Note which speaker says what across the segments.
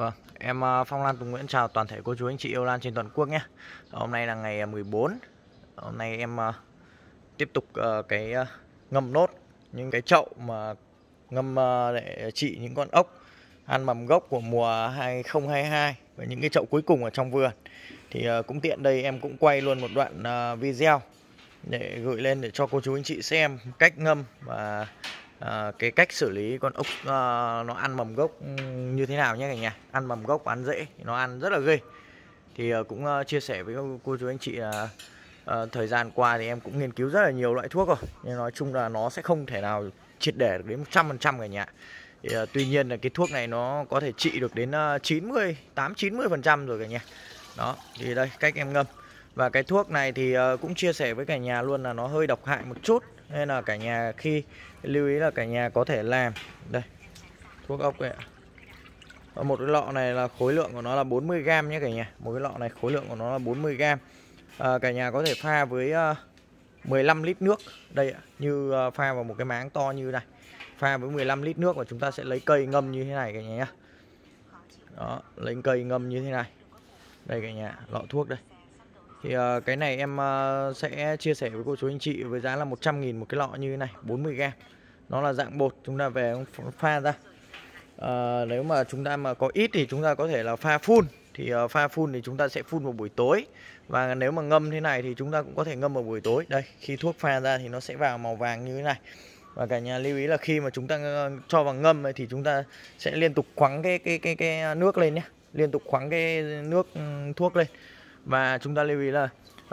Speaker 1: Vâng, em ờ, Phong Lan Tùng Nguyễn chào toàn thể cô chú anh chị yêu Lan trên toàn quốc nhé ờ, Hôm nay là ngày 14 ờ, Hôm nay em tiếp tục cái ngâm nốt những cái chậu mà ngâm để trị những con ốc ăn mầm gốc của mùa 2022 và những cái chậu cuối cùng ở trong vườn Thì cũng tiện đây em cũng quay luôn một đoạn video để gửi lên để cho cô chú anh chị xem cách ngâm và Ờ, cái cách xử lý con ốc à, nó ăn mầm gốc như thế nào nhé cả nhà ăn mầm gốc ăn dễ nó ăn rất là ghê thì à, cũng à, chia sẻ với cô chú anh chị là à, thời gian qua thì em cũng nghiên cứu rất là nhiều loại thuốc rồi nhưng nói chung là nó sẽ không thể nào triệt để được đến 100% cả nhà thì, à, tuy nhiên là cái thuốc này nó có thể trị được đến 90 8 90 phần trăm rồi cả nhà đó thì đây cách em ngâm và cái thuốc này thì cũng chia sẻ với cả nhà luôn là nó hơi độc hại một chút nên là cả nhà khi lưu ý là cả nhà có thể làm đây thuốc ốc đây ạ và một cái lọ này là khối lượng của nó là 40 g nhé cả nhà một cái lọ này khối lượng của nó là 40 g à, cả nhà có thể pha với uh, à, 15 lít nước đây ạ như uh, pha vào một cái máng to như này pha với 15 lít nước và chúng ta sẽ lấy cây ngâm như thế này cả nhà nhé đó lấy cây ngâm như thế này đây cả nhà lọ thuốc đây thì uh, cái này em uh, sẽ chia sẻ với cô chú anh chị với giá là 100.000 một cái lọ như thế này 40g Nó là dạng bột chúng ta về pha ra uh, Nếu mà chúng ta mà có ít thì chúng ta có thể là pha phun Thì uh, pha phun thì chúng ta sẽ phun vào buổi tối Và nếu mà ngâm thế này thì chúng ta cũng có thể ngâm vào buổi tối Đây khi thuốc pha ra thì nó sẽ vào màu vàng như thế này và cả nhà lưu ý là khi mà chúng ta cho vào ngâm thì chúng ta sẽ liên tục khoắng cái cái cái cái nước lên nhé liên tục khoắng cái nước ừ, thuốc lên và chúng ta lưu ý là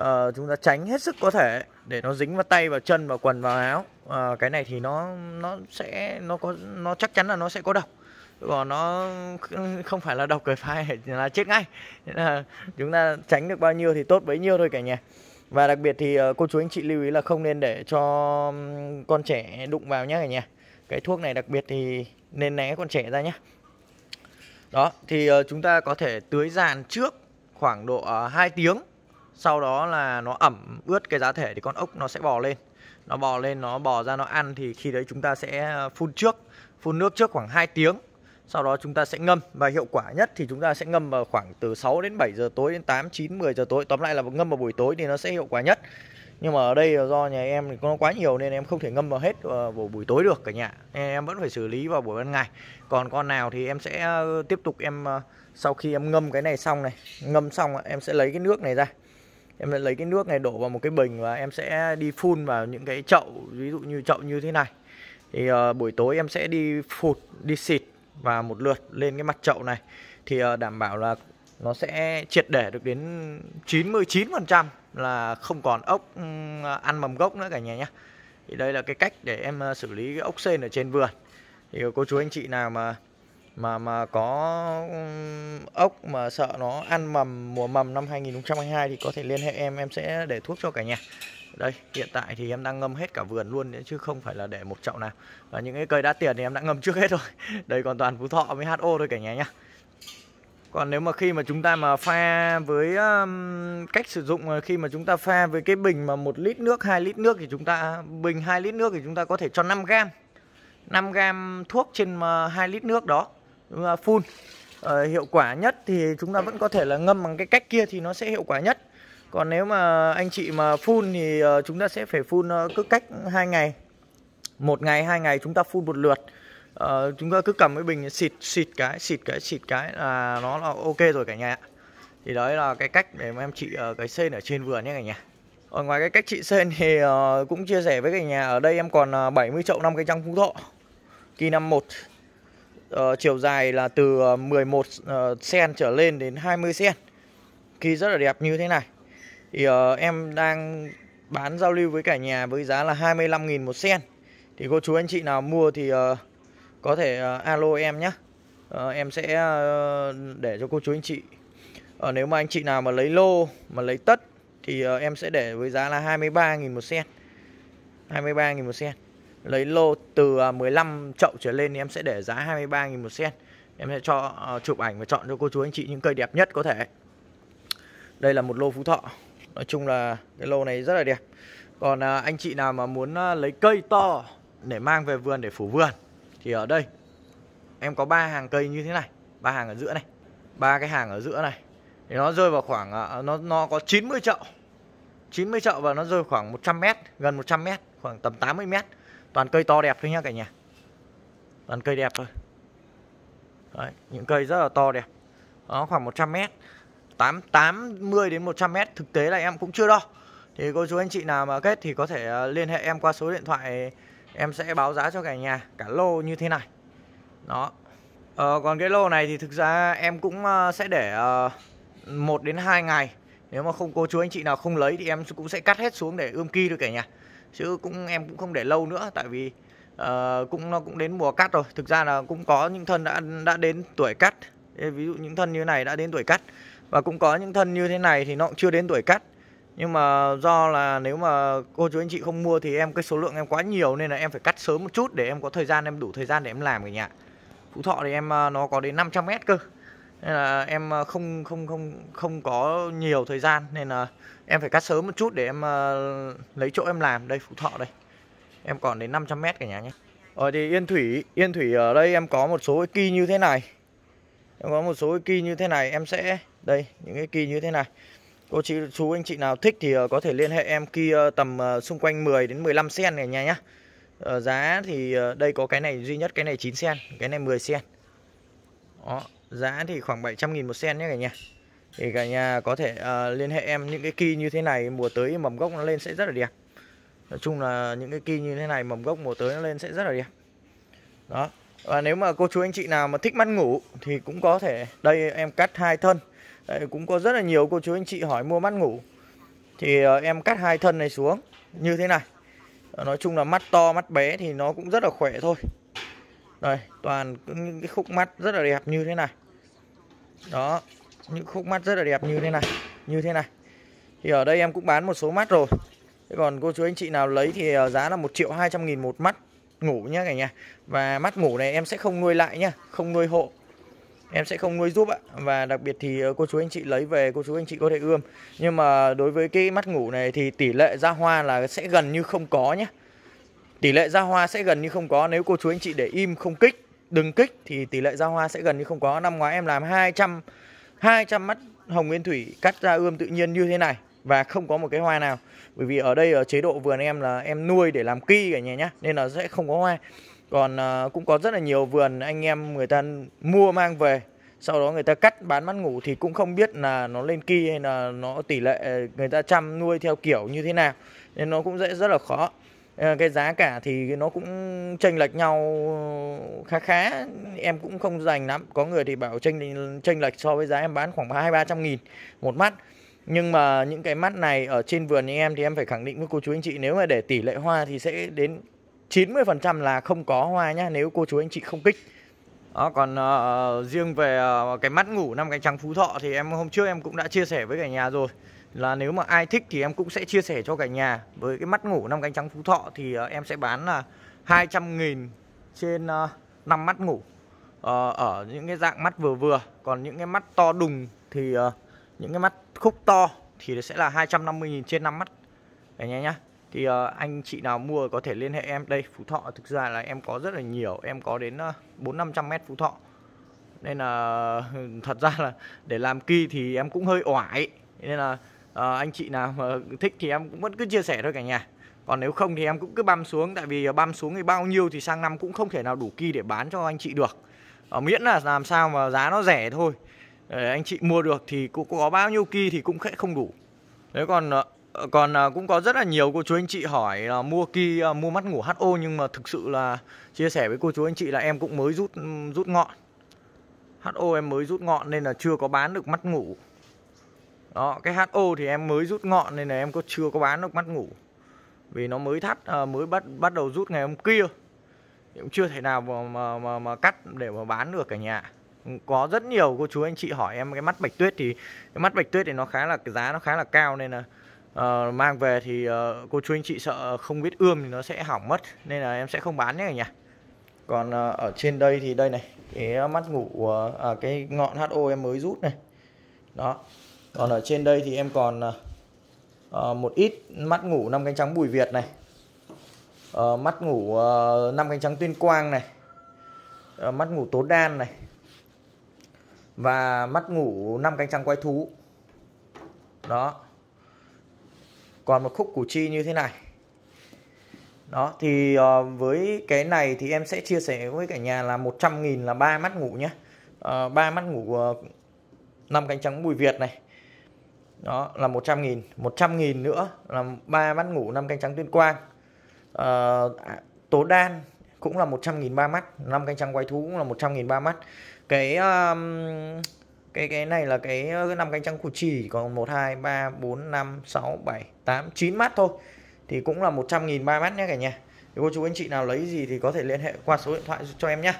Speaker 1: uh, chúng ta tránh hết sức có thể để nó dính vào tay vào chân vào quần vào áo uh, cái này thì nó nó sẽ nó có nó chắc chắn là nó sẽ có độc còn nó không phải là độc cười phai là chết ngay nên là chúng ta tránh được bao nhiêu thì tốt bấy nhiêu thôi cả nhà và đặc biệt thì ờ, cô chú anh chị lưu ý là không nên để cho con trẻ đụng vào nhé cả nhà cái thuốc này đặc biệt thì nên né con trẻ ra nhé đó thì chúng ta có thể tưới dàn trước khoảng độ uh, ờ, 2 tiếng sau đó là nó ẩm ướt cái giá thể thì con ốc nó sẽ bò lên nó bò lên nó bò ra nó ăn thì khi đấy chúng ta sẽ ờ, phun trước phun nước trước khoảng 2 tiếng sau đó chúng ta sẽ ngâm và hiệu quả nhất thì chúng ta sẽ ngâm vào khoảng từ 6 đến 7 giờ tối đến 8 9 10 giờ tối tóm lại là ngâm vào buổi tối thì nó sẽ hiệu quả nhất nhưng mà ở đây là do nhà em thì nó quá nhiều nên em không thể ngâm vào hết ờ, vào buổi tối được cả nhà em vẫn phải xử lý vào buổi ban ngày còn con nào thì em sẽ ờ, tiếp tục em ờ, sau khi em ngâm cái này xong này ngâm xong em sẽ lấy cái nước này ra em sẽ lấy cái nước này đổ vào một cái bình và em sẽ đi phun vào những cái chậu ví dụ như chậu như thế này thì buổi tối em sẽ đi phụt đi xịt và một lượt lên cái mặt chậu này thì đảm bảo là nó sẽ triệt để được đến 99% là không còn ốc ừ, ăn mầm gốc nữa cả nhà nhé thì đây là cái cách để em ờ, xử lý cái ốc sên ở trên vườn thì cô chú anh chị nào mà mà mà có ừ, ốc mà sợ nó ăn mầm mùa mầm năm 2022 thì có thể liên hệ em em sẽ để thuốc cho cả nhà đây hiện tại thì em đang ngâm hết cả vườn luôn chứ không phải là để một chậu nào và những cái cây đã tiền thì em đã ngâm trước hết rồi đây còn toàn phú thọ với ho thôi cả nhà nhé còn nếu mà khi mà chúng ta mà pha với um, cách sử dụng ờ, khi mà chúng ta pha với cái bình mà một lít nước 2 lít nước thì chúng ta bình 2 lít nước thì chúng ta có thể cho 5 gram 5 gram thuốc trên 2 ờ, lít nước đó chúng ta phun ờ, hiệu quả nhất thì chúng ta vẫn có thể là ngâm bằng cái cách kia thì nó sẽ hiệu quả nhất còn nếu mà anh chị mà phun thì ờ, chúng ta sẽ phải phun cứ cách 2 ngày một ngày hai ngày chúng ta phun một lượt uh, chúng ta cứ cầm cái bình xịt xịt cái xịt cái xịt cái là nó là ok rồi cả nhà thì đấy là cái cách để mà em chị uh, ờ, cái sen ở trên vườn nhé cả nhà ở ờ, ngoài cái cách chị sen thì uh, cũng chia sẻ với cả nhà ở đây em còn uh, 70 chậu năm cây trăng phú thọ kỳ năm một uh, chiều dài là từ 11 uh, sen trở lên đến 20 sen kỳ rất là đẹp như thế này thì uh, em đang bán giao lưu với cả nhà với giá là 25.000 một sen thì cô chú anh chị nào mua thì uh, có thể uh, alo em nhé uh, ờ, em sẽ uh, để cho cô chú anh chị uh, nếu mà anh chị nào mà lấy lô mà lấy tất thì uh, em sẽ để với giá là 23.000 một sen 23.000 một sen lấy lô từ 15 chậu trở lên thì em sẽ để giá 23.000 một sen em sẽ cho uh, chụp ảnh và chọn cho cô chú anh chị những cây đẹp nhất có thể đây là một lô phú thọ nói chung là cái lô này rất là đẹp còn uh, anh chị nào mà muốn uh, lấy cây to để mang về vườn để phủ vườn thì ở đây em có ba hàng cây như thế này ba hàng ở giữa này ba cái hàng ở giữa này thì nó rơi vào khoảng à, nó nó có 90 chậu 90 chậu và nó rơi khoảng 100 mét gần 100 mét khoảng tầm 80 mét toàn cây to đẹp thôi nhá cả nhà toàn cây đẹp thôi Đấy, những cây rất là to đẹp nó khoảng 100 mét 8 80 đến 100 mét thực tế là em cũng chưa đo thì cô chú anh chị nào mà kết thì có thể à, liên hệ em qua số điện thoại em sẽ báo giá cho cả nhà cả lô như thế này đó ờ, còn cái lô này thì thực ra em cũng ờ, sẽ để uh, ờ, 1 đến 2 ngày nếu mà không cô chú anh chị nào không lấy thì em cũng sẽ cắt hết xuống để ươm ki thôi cả nhà chứ cũng em cũng không để lâu nữa tại vì uh, cũng nó cũng đến mùa cắt rồi thực ra là cũng có những thân đã đã đến tuổi cắt ví dụ những thân như này đã đến tuổi cắt và cũng có những thân như thế này thì nó cũng chưa đến tuổi cắt nhưng mà do là nếu mà cô chú anh chị không mua thì em cái số lượng em quá nhiều nên là em phải cắt sớm một chút để em có thời gian em đủ thời gian để em làm cả nhà phú thọ thì em ờ, nó có đến 500 mét cơ nên là em ờ, không không không không có nhiều thời gian nên là em phải cắt sớm một chút để em ờ, lấy chỗ em làm đây phú thọ đây em còn đến 500 mét cả nhà nhé ở thì yên thủy yên thủy ở đây em có một số cái kỳ như thế này em có một số cái kỳ như thế này em sẽ đây những cái kỳ như thế này cô chị chú anh chị nào thích thì ờ, có thể liên hệ em kia ờ, tầm ờ, xung quanh 10 đến 15 sen này nha nhá giá thì đây có cái này duy nhất cái này 9 sen cái này 10 sen đó giá thì khoảng 700 nghìn một sen nhé cả nhà thì cả nhà có thể uh, liên hệ em những cái kỳ như thế này mùa tới mầm gốc nó lên sẽ rất là đẹp nói chung là những cái kỳ như thế này mầm gốc mùa tới nó lên sẽ rất là đẹp đó và nếu mà cô chú anh chị nào mà thích mắt ngủ thì cũng có thể đây em cắt hai thân Đấy, cũng có rất là nhiều cô chú anh chị hỏi mua mắt ngủ thì ờ, em cắt hai thân này xuống như thế này ờ, nói chung là mắt to mắt bé thì nó cũng rất là khỏe thôi đây toàn những cái khúc mắt rất là đẹp như thế này đó những khúc mắt rất là đẹp như thế này như thế này thì ở đây em cũng bán một số mắt rồi thế còn cô chú anh chị nào lấy thì ờ, giá là một triệu hai trăm nghìn một mắt ngủ nhá cả nhà và mắt ngủ này em sẽ không nuôi lại nhá không nuôi hộ em sẽ không nuôi giúp ạ và đặc biệt thì ờ, cô chú anh chị lấy về cô chú anh chị có thể ươm nhưng mà đối với cái mắt ngủ này thì tỷ lệ ra hoa là sẽ gần như không có nhá, tỷ lệ ra hoa sẽ gần như không có nếu cô chú anh chị để im không kích đừng kích thì tỷ lệ ra hoa sẽ gần như không có năm ngoái em làm 200 200 mắt hồng nguyên thủy cắt ra ươm tự nhiên như thế này và không có một cái hoa nào bởi vì ở đây ở chế độ vườn em là em nuôi để làm ki cả nhà nhá nên là sẽ không có hoa còn uh, cũng có rất là nhiều vườn anh em người ta mua mang về sau đó người ta cắt bán mắt ngủ thì cũng không biết là nó lên ki hay là nó tỷ lệ người ta chăm nuôi theo kiểu như thế nào nên nó cũng dễ rất là khó ờ, cái giá cả thì nó cũng chênh lệch nhau khá khá em cũng không dành lắm có người thì bảo chênh chênh lệch so với giá em bán khoảng hai ba trăm nghìn một mắt nhưng mà những cái mắt này ở trên vườn như em thì em phải khẳng định với cô chú anh chị nếu mà để tỷ lệ hoa thì sẽ đến 90% là không có hoa nhá nếu cô chú anh chị không kích đó, còn uh, riêng về uh, cái mắt ngủ năm cánh trắng phú thọ thì em hôm trước em cũng đã chia sẻ với cả nhà rồi là nếu mà ai thích thì em cũng sẽ chia sẻ cho cả nhà với cái mắt ngủ năm cánh trắng phú thọ thì uh, em sẽ bán là 200 000 trên uh, 5 mắt ngủ uh, ở những cái dạng mắt vừa vừa còn những cái mắt to đùng thì uh, những cái mắt khúc to thì sẽ là 250.000 trên 5 mắt đấy nhé nhá thì uh, anh chị nào mua có thể liên hệ em đây Phú Thọ thực ra là em có rất là nhiều em có đến ờ, bốn uh, năm trăm mét Phú Thọ nên là uh, thật ra là để làm kỳ thì em cũng hơi oải nên là uh, anh chị nào mà thích thì em cũng vẫn cứ chia sẻ thôi cả nhà còn nếu không thì em cũng cứ băm xuống tại vì băm xuống thì bao nhiêu thì sang năm cũng không thể nào đủ kỳ để bán cho anh chị được uh, miễn là làm sao mà giá nó rẻ thôi anh chị mua được thì cũng có bao nhiêu kỳ thì cũng sẽ không đủ đấy còn ờ, còn ờ, cũng có rất là nhiều cô chú anh chị hỏi là mua kỳ ờ, mua mắt ngủ HO nhưng mà thực sự là chia sẻ với cô chú anh chị là em cũng mới rút rút ngọn HO em mới rút ngọn nên là chưa có bán được mắt ngủ đó cái HO thì em mới rút ngọn nên là em có chưa có bán được mắt ngủ vì nó mới thắt mới bắt bắt đầu rút ngày hôm kia cũng chưa thể nào mà mà mà, mà cắt để mà bán được cả nhà có rất nhiều cô chú anh chị hỏi em cái mắt bạch tuyết thì cái mắt bạch tuyết thì nó khá là cái giá nó khá là cao nên là uh, mang về thì uh, cô chú anh chị sợ không biết ươm thì nó sẽ hỏng mất nên là em sẽ không bán nhé cả nhà còn uh, ở trên đây thì đây này cái mắt ngủ uh, à, cái ngọn ho em mới rút này đó còn ở trên đây thì em còn uh, một ít mắt ngủ năm cánh trắng bùi việt này uh, mắt ngủ năm uh, cánh trắng tuyên quang này uh, mắt ngủ tố đan này và mắt ngủ năm cánh trắng quay thú đó còn một khúc củ chi như thế này đó thì uh, với cái này thì em sẽ chia sẻ với cả nhà là 100.000 là ba mắt ngủ nhé ờ, ba uh, mắt ngủ ờ, năm uh, cánh trắng bùi việt này đó là 100.000 100.000 nữa là ba mắt ngủ năm cánh trắng tuyên quang uh, tố đan cũng là 100.000 ba mắt năm cánh trắng quái thú cũng là 100.000 ba mắt cái um, cái cái này là cái năm cánh trắng củ chỉ còn 1 2 3 4 5 6 7 8 9 mắt thôi thì cũng là 100.000 ba mắt nhé cả nhà. Thì cô chú anh chị nào lấy gì thì có thể liên hệ qua số điện thoại cho em nhé